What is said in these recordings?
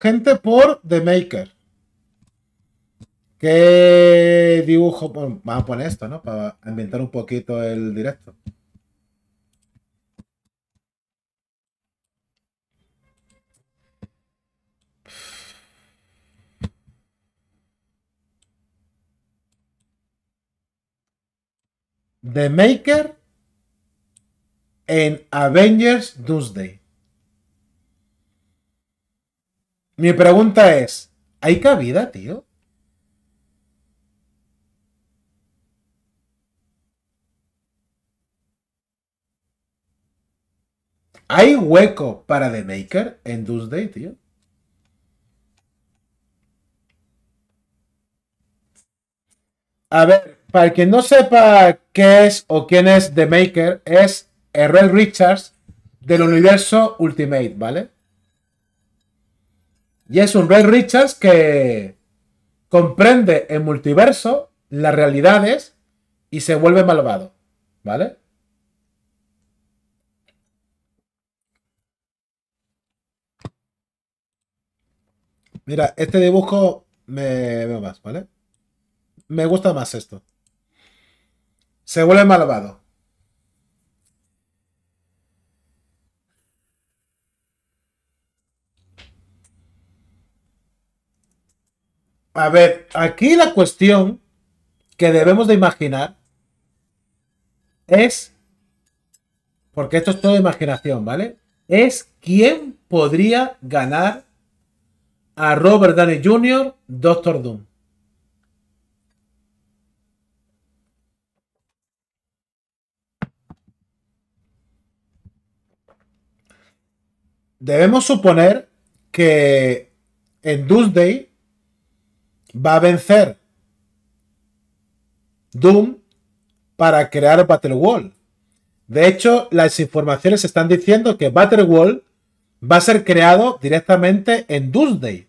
gente por The Maker. ¿Qué dibujo? vamos a poner esto, ¿no? Para inventar un poquito el directo. The Maker en Avengers Doomsday. Mi pregunta es, ¿hay cabida, tío? ¿Hay hueco para The Maker en Doomsday, tío? A ver, para quien no sepa qué es o quién es The Maker, es Errol Richards del universo Ultimate, ¿vale? Y es un Ray Richards que comprende el multiverso, las realidades y se vuelve malvado. ¿Vale? Mira, este dibujo me veo más, ¿vale? Me gusta más esto. Se vuelve malvado. A ver, aquí la cuestión que debemos de imaginar es, porque esto es todo imaginación, ¿vale? Es quién podría ganar a Robert Downey Jr., Doctor Doom. Debemos suponer que en Doomsday va a vencer Doom para crear Battle De hecho, las informaciones están diciendo que Battle va a ser creado directamente en Doomsday.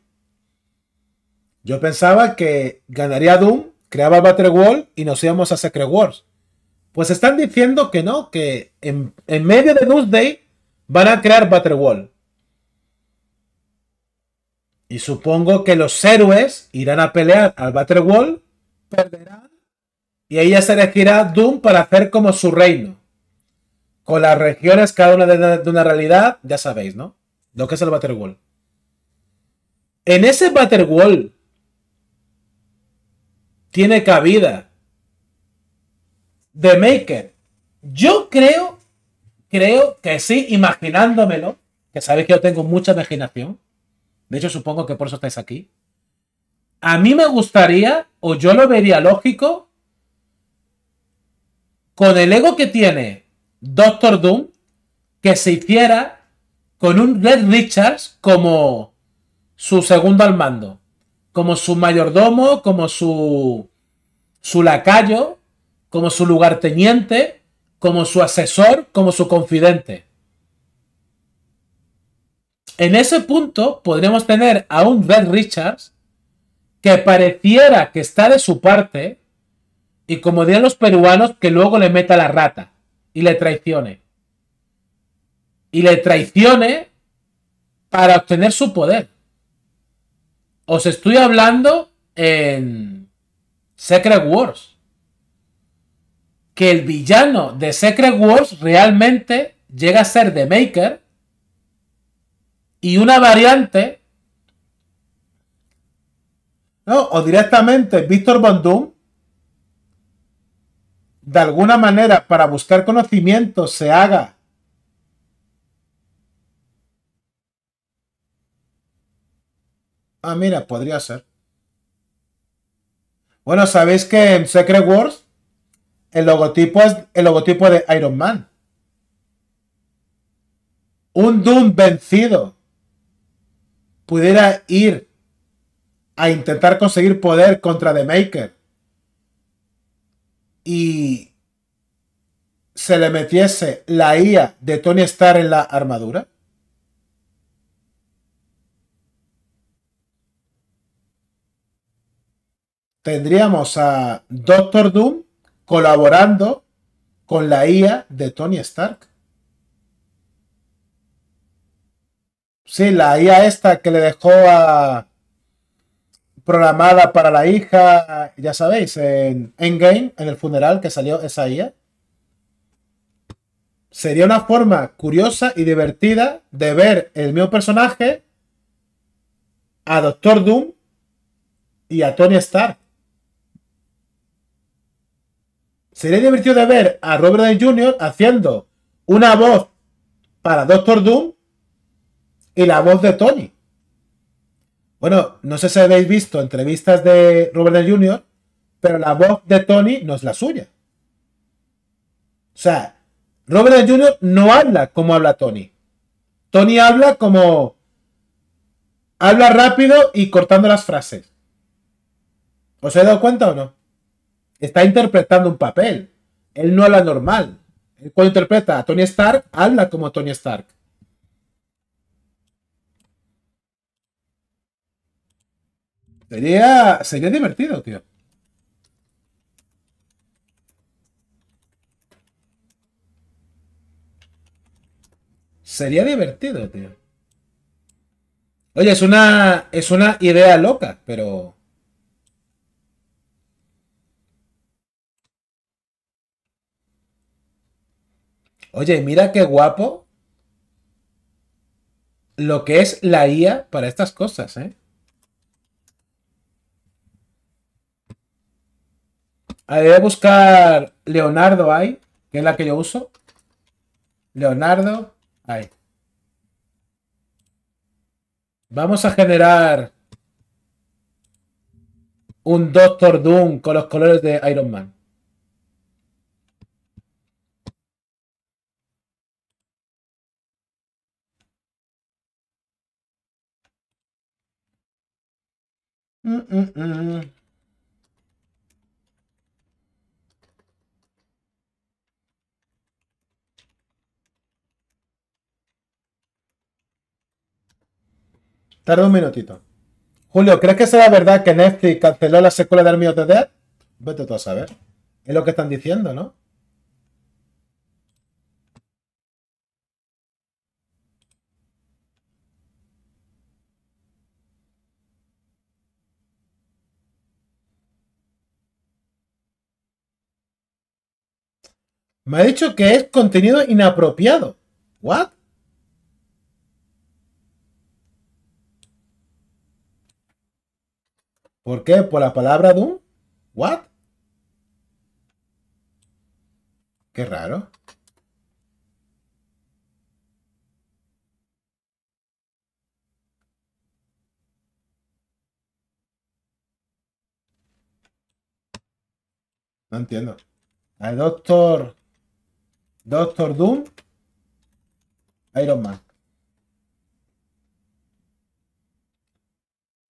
Yo pensaba que ganaría Doom, creaba Battle Wall y nos íbamos a Secret Wars. Pues están diciendo que no, que en, medio de Doomsday van a crear Battle y supongo que los héroes irán a pelear al Battlewall, perderán, y ella se elegirá Doom para hacer como su reino. Con las regiones, cada una de una, realidad, ya sabéis, ¿no? Lo que es el World En ese World tiene cabida The Maker. Yo creo, creo que sí, imaginándomelo, que sabéis que yo tengo mucha imaginación de hecho, supongo que por eso estáis aquí. A mí me gustaría, o yo lo vería lógico, con el ego que tiene Doctor Doom, que se hiciera con un Red Richards como su segundo al mando, como su mayordomo, como su, su lacayo, como su lugarteniente, como su asesor, como su confidente en ese punto podríamos tener a un Red Richards que pareciera que está de su parte y como dirían los peruanos, que luego le meta la rata y le traicione. Y le traicione para obtener su poder. Os estoy hablando en Secret Wars. Que el villano de Secret Wars realmente llega a ser The Maker y una variante, ¿no? o directamente Víctor Doom de alguna manera para buscar conocimiento se haga Ah, mira, podría ser. Bueno, sabéis que en Secret Wars el logotipo es el logotipo de Iron Man. Un Doom vencido pudiera ir a intentar conseguir poder contra The Maker y se le metiese la IA de Tony Stark en la armadura? Tendríamos a Doctor Doom colaborando con la IA de Tony Stark. Sí, la IA esta que le dejó a, programada para la hija, ya sabéis, en Endgame, en el funeral que salió esa IA. Sería una forma curiosa y divertida de ver el mismo personaje a Doctor Doom y a Tony Stark. Sería divertido de ver a Robert Downey Jr. haciendo una voz para Doctor Doom y la voz de Tony. Bueno, no sé si habéis visto entrevistas de Robert Downey Jr., pero la voz de Tony no es la suya. O sea, Robert Downey Jr. no habla como habla Tony. Tony habla como... Habla rápido y cortando las frases. ¿Os he dado cuenta o no? Está interpretando un papel. Él no habla normal. cuando interpreta a Tony Stark, habla como Tony Stark. Sería, sería divertido, tío. Sería divertido, tío. Oye, es una, es una idea loca, pero... Oye, mira qué guapo lo que es la IA para estas cosas, ¿eh? voy a buscar Leonardo ahí, que es la que yo uso. Leonardo ahí. Vamos a generar un Doctor Doom con los colores de Iron Man. Mm, mm, mm. Tarda un minutito. Julio, ¿crees que será verdad que Netflix canceló la secuela de Army de Vete tú a saber. Es lo que están diciendo, ¿no? Me ha dicho que es contenido inapropiado. ¿What? ¿Por qué? ¿Por la palabra Doom? ¿What? Qué raro. No entiendo. Al Doctor. Doctor Doom. Iron Man.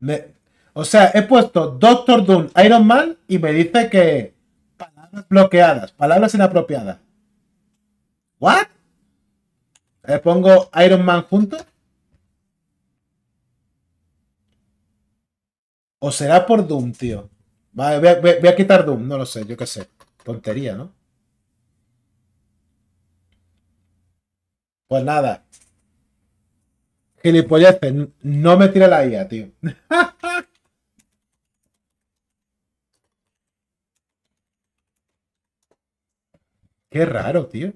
Me, o sea, he puesto Doctor Doom, Iron Man y me dice que palabras bloqueadas, palabras inapropiadas. ¿What? Le pongo Iron Man junto. ¿O será por Doom, tío? voy a, quitar Doom, no lo sé, yo qué sé. Tontería, ¿no? Pues nada. Gilipolleces, no me tire la IA, tío. Qué raro, tío.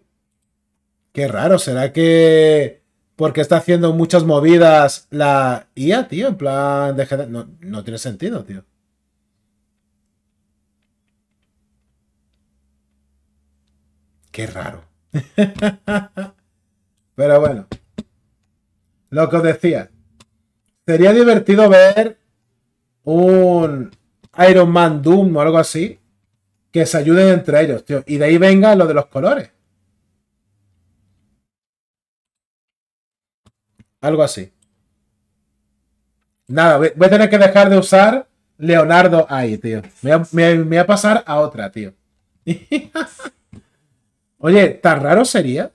Qué raro. ¿Será que porque está haciendo muchas movidas la IA, tío? En plan, de... no, no tiene sentido, tío. Qué raro. Pero bueno. Lo que os decía. Sería divertido ver un Iron Man Doom o algo así que se ayuden entre ellos, tío. Y de ahí venga lo de los colores. Algo así. Nada, voy a tener que dejar de usar Leonardo ahí, tío. Me voy a, pasar a otra, tío. Oye, ¿tan raro sería?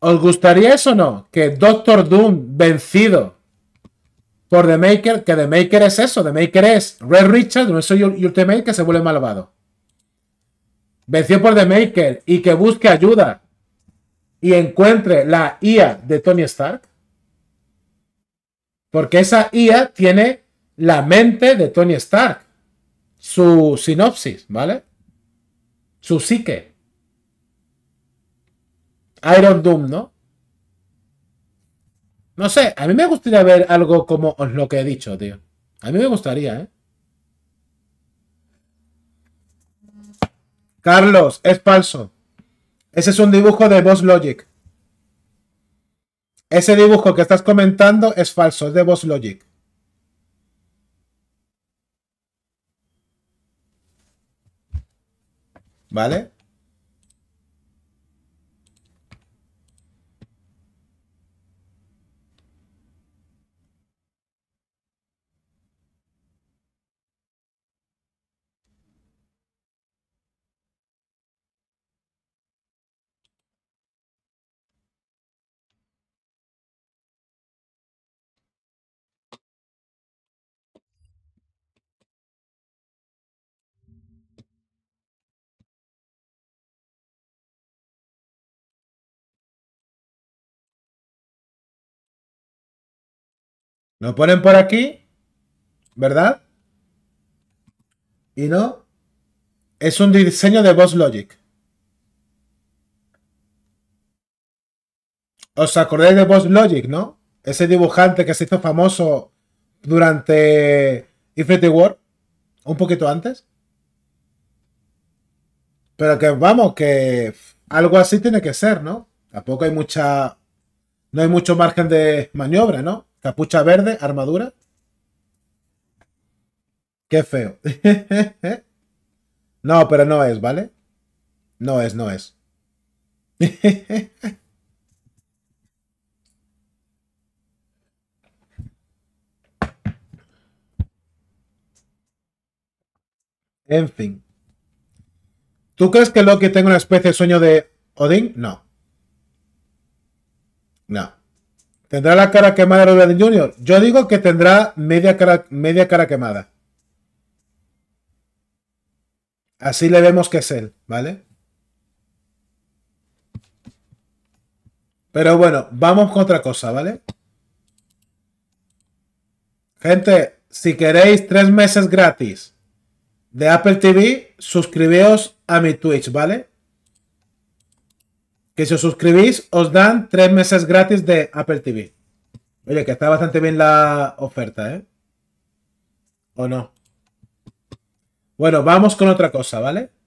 ¿Os gustaría eso o no? Que Doctor Doom vencido por The Maker, que The Maker es eso, The Maker es Red Richard, no soy Ultimate que se vuelve malvado. Venció por The Maker y que busque ayuda y encuentre la IA de Tony Stark. Porque esa IA tiene la mente de Tony Stark, su sinopsis, ¿vale? Su psique. Iron Doom, ¿no? No sé, a mí me gustaría ver algo como lo que he dicho, tío. A mí me gustaría, ¿eh? Carlos, es falso. Ese es un dibujo de Boss Logic. Ese dibujo que estás comentando es falso, es de Boss Logic. ¿Vale? Lo ponen por aquí, ¿verdad? Y no. Es un diseño de Boss Logic. ¿Os acordáis de Boss Logic, no? Ese dibujante que se hizo famoso durante Infinity War, un poquito antes. Pero que vamos, que algo así tiene que ser, ¿no? Tampoco hay mucha. No hay mucho margen de maniobra, ¿no? Capucha verde, armadura. Qué feo. no, pero no es, ¿vale? No es, no es. En fin. ¿Tú crees que Loki tenga una especie de sueño de Odín? No. No. ¿Tendrá la cara quemada de Jr.? Yo digo que tendrá media cara, media cara quemada. Así le vemos que es él, ¿vale? Pero bueno, vamos con otra cosa, ¿vale? Gente, si queréis tres meses gratis de Apple TV, suscribíos a mi Twitch, ¿vale? que si os suscribís os dan tres meses gratis de Apple TV. Oye, que está bastante bien la oferta, ¿eh? ¿O no? Bueno, vamos con otra cosa, ¿vale?